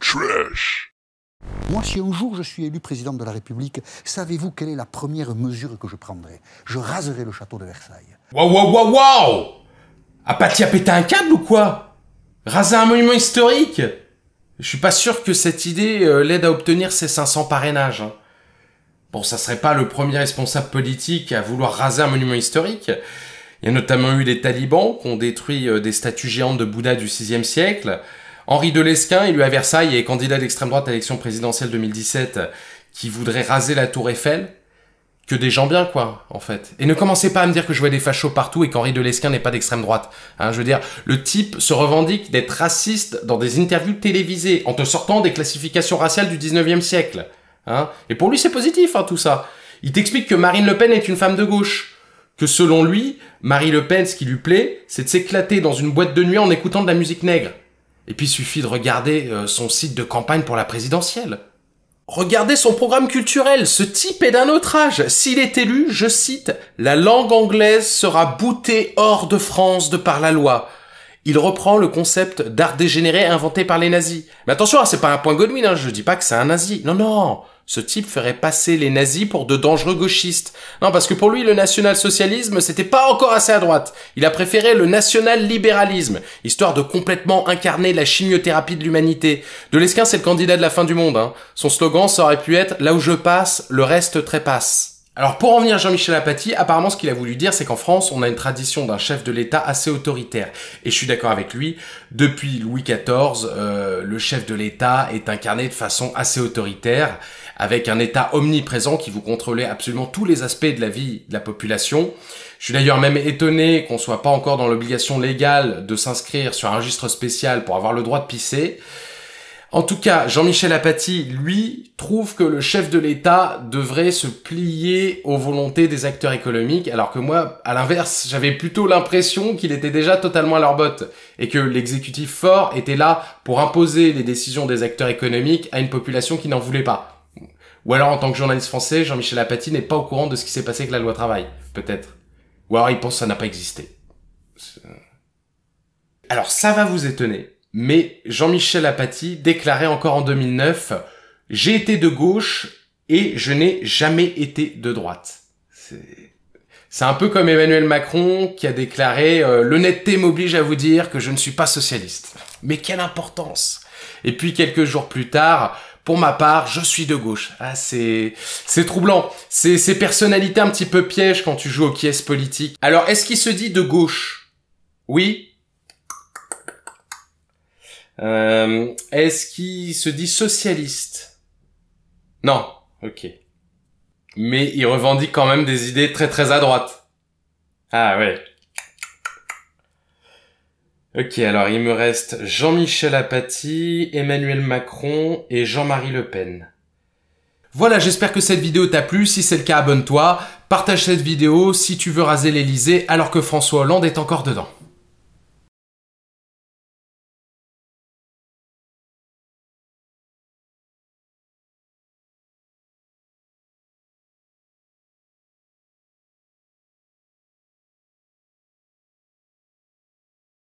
Trash. Moi, si un jour je suis élu président de la République, savez-vous quelle est la première mesure que je prendrai Je raserai le château de Versailles. Waouh, waouh, waouh, waouh a pété un câble ou quoi Raser un monument historique Je suis pas sûr que cette idée euh, l'aide à obtenir ses 500 parrainages. Hein. Bon, ça serait pas le premier responsable politique à vouloir raser un monument historique. Il y a notamment eu les talibans qui ont détruit euh, des statues géantes de Bouddha du 6e siècle. Henri il élu à Versailles et candidat d'extrême droite à l'élection présidentielle 2017, euh, qui voudrait raser la tour Eiffel, que des gens bien, quoi, en fait. Et ne commencez pas à me dire que je vois des fachos partout et qu'Henri Lesquin n'est pas d'extrême droite. Hein. je veux dire, le type se revendique d'être raciste dans des interviews télévisées en te sortant des classifications raciales du 19e siècle. Hein. Et pour lui, c'est positif, hein, tout ça. Il t'explique que Marine Le Pen est une femme de gauche. Que selon lui, Marie Le Pen, ce qui lui plaît, c'est de s'éclater dans une boîte de nuit en écoutant de la musique nègre. Et puis suffit de regarder euh, son site de campagne pour la présidentielle. Regardez son programme culturel, ce type est d'un autre âge. S'il est élu, je cite, la langue anglaise sera boutée hors de France de par la loi il reprend le concept d'art dégénéré inventé par les nazis. Mais attention, hein, c'est pas un point Godwin, hein, je dis pas que c'est un nazi. Non, non ce type ferait passer les nazis pour de dangereux gauchistes. Non, parce que pour lui, le national-socialisme, c'était pas encore assez à droite. Il a préféré le national-libéralisme, histoire de complètement incarner la chimiothérapie de l'humanité. De Lesquin, c'est le candidat de la fin du monde. Hein. Son slogan, ça aurait pu être « Là où je passe, le reste trépasse ». Alors pour en venir à Jean-Michel Apathy, apparemment ce qu'il a voulu dire, c'est qu'en France, on a une tradition d'un chef de l'État assez autoritaire. Et je suis d'accord avec lui, depuis Louis XIV, euh, le chef de l'État est incarné de façon assez autoritaire, avec un État omniprésent qui vous contrôlait absolument tous les aspects de la vie de la population. Je suis d'ailleurs même étonné qu'on soit pas encore dans l'obligation légale de s'inscrire sur un registre spécial pour avoir le droit de pisser. En tout cas, Jean-Michel Apathy, lui, trouve que le chef de l'État devrait se plier aux volontés des acteurs économiques, alors que moi, à l'inverse, j'avais plutôt l'impression qu'il était déjà totalement à leur botte, et que l'exécutif fort était là pour imposer les décisions des acteurs économiques à une population qui n'en voulait pas. Ou alors, en tant que journaliste français, Jean-Michel Apathy n'est pas au courant de ce qui s'est passé avec la loi travail, peut-être. Ou alors il pense que ça n'a pas existé. Euh. Alors ça va vous étonner, mais Jean-Michel Apathy déclarait encore en 2009 J'ai été de gauche et je n'ai jamais été de droite. C'est un peu comme Emmanuel Macron qui a déclaré euh, L'honnêteté m'oblige à vous dire que je ne suis pas socialiste. Mais quelle importance Et puis quelques jours plus tard, pour ma part, je suis de gauche. Ah, c'est, troublant. C'est ces personnalités un petit peu piège quand tu joues aux qui politiques. Alors, est-ce qu'il se dit de gauche Oui, euh, Est-ce qu'il se dit socialiste Non, ok. Mais il revendique quand même des idées très très à droite. Ah ouais. Ok, alors il me reste Jean-Michel Apathy, Emmanuel Macron et Jean-Marie Le Pen. Voilà, j'espère que cette vidéo t'a plu. Si c'est le cas, abonne-toi. Partage cette vidéo si tu veux raser l'Elysée alors que François Hollande est encore dedans.